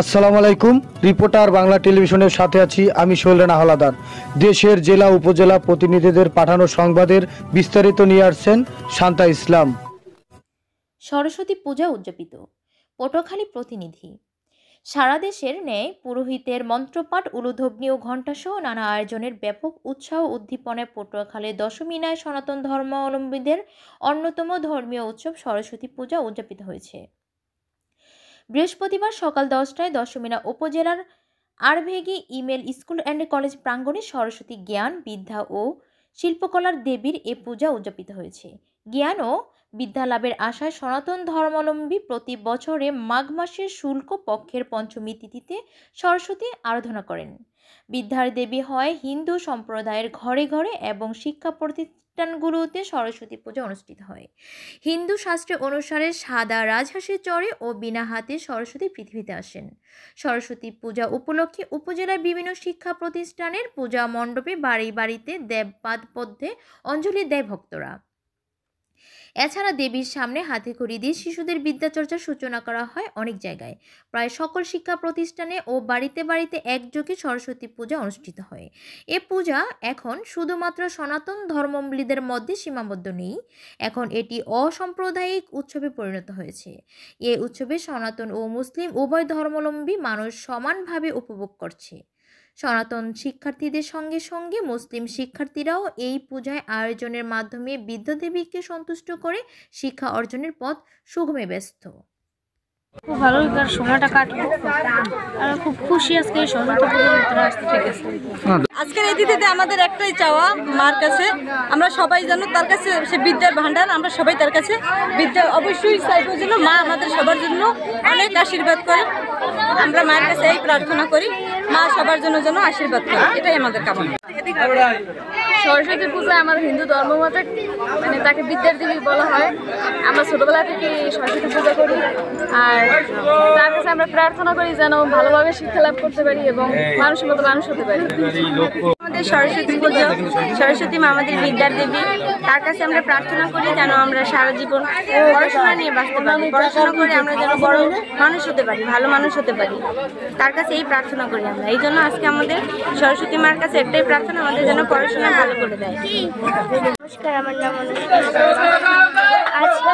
আসসালামু আলাইকুম রিপোর্টার বাংলা টেলিভিশনের সাথে আছি আমি শৈলেনা হালাদার দেশের জেলা উপজেলা প্রতিনিধিদের পাঠানো সংবাদের বিস্তারিত নিয়ে আসছেন শান্তা ইসলাম সরস্বতী পূজা উদযাপিত পটুয়াখালী প্রতিনিধি সারা দেশের ন্যায় পুরোহিতের মন্ত্রপাঠ উলুধগ্নি ও ঘণ্টাসহ নানা আয়োজনের ব্যাপক উৎসাহ উদ্দীপনায় পটুয়াখালী দশমিনায় সনাতন ধর্মাবলম্বীদের অন্যতম ধর্মীয় উৎসব সরস্বতী পূজা উদযাপিত হয়েছে বৃহস্পতিবার সকাল দশটায় দশমিনা উপজেলার আরভেগি ইমেল স্কুল অ্যান্ড কলেজ প্রাঙ্গণে সরস্বতী জ্ঞান বিদ্যা ও শিল্পকলার দেবীর এ পূজা উদযাপিত হয়েছে জ্ঞান ও বিদ্যালাভের আশায় সনাতন ধর্মাবলম্বী প্রতি বছরে মাঘ মাসের শুল্ক পক্ষের পঞ্চমী তিথিতে সরস্বতী আরাধনা করেন বিদ্যার দেবী হয় হিন্দু সম্প্রদায়ের ঘরে ঘরে এবং শিক্ষা প্রতিষ্ঠানগুলোতে সরস্বতী পূজা অনুষ্ঠিত হয় হিন্দু শাস্ত্রে অনুসারে সাদা রাজহাঁসের চড়ে ও বিনা হাতে সরস্বতী পৃথিবীতে আসেন সরস্বতী পূজা উপলক্ষে উপজেলার বিভিন্ন শিক্ষা প্রতিষ্ঠানের পূজা মণ্ডপে বাড়ি বাড়িতে দেবপাদ পদ্মে অঞ্জলি দেয় ভক্তরা এছাড়া দেবীর সামনে হাতে খড়ি দিয়ে শিশুদের বিদ্যাচর্চার সূচনা করা হয় অনেক জায়গায় প্রায় সকল শিক্ষা প্রতিষ্ঠানে ও বাড়িতে বাড়িতে একযোগে সরস্বতী পূজা অনুষ্ঠিত হয় এ পূজা এখন শুধুমাত্র সনাতন ধর্মাবলীদের মধ্যে সীমাবদ্ধ নেই এখন এটি অসাম্প্রদায়িক উৎসবে পরিণত হয়েছে এ উৎসবে সনাতন ও মুসলিম উভয় ধর্মাবলম্বী মানুষ সমানভাবে উপভোগ করছে সনাতন শিক্ষার্থীদের সঙ্গে সঙ্গে মুসলিম শিক্ষার্থীরাও এই পূজায় আয়োজনের মাধ্যমে বিদ্যাদেবীকে সন্তুষ্ট করে শিক্ষা অর্জনের পথ সুগমে ব্যস্ত খুব ভালো তার সময়টা কাটলো খুব খুশি আজকে আজকের এই দিদিতে আমাদের একটাই চাওয়া মার কাছে আমরা সবাই যেন তার কাছে সে বিদ্যার ভান্ডার আমরা সবাই তার কাছে বিদ্যা অবশ্যই চাইবো যেন মা আমাদের সবার জন্য অনেক আশীর্বাদ করে আমরা মায়ের কাছে এই প্রার্থনা করি মা সবার জন্য যেন আশীর্বাদ করে এটাই আমাদের কামনা সরস্বতী পূজা আমাদের হিন্দু ধর্ম মতে মানে তাকে বিদ্যার দেবী বলা হয় আমরা ছোটবেলা থেকে সরস্বতী পূজা করি আর তার কাছে আমরা প্রার্থনা করি যেন ভালোভাবে শিক্ষা লাভ করতে পারি এবং মানুষের মতো মানুষ হতে পারি সাথে সরস্বতী পুজো সরস্বতী মা আমাদের বিদ্যার দেবী তার কাছে আমরা প্রার্থনা করি যেন আমরা সারা জীবন পড়াশোনা নিয়ে বাঁচতে পারি পড়াশোনা করে আমরা যেন বড় মানুষ হতে পারি ভালো মানুষ হতে পারি তার কাছে এই প্রার্থনা করি আমরা এই জন্য আজকে আমাদের সরস্বতী মার কাছে একটাই প্রার্থনা আমাদের যেন পড়াশোনা ভালো করে দেয় নমস্কার আমার নাম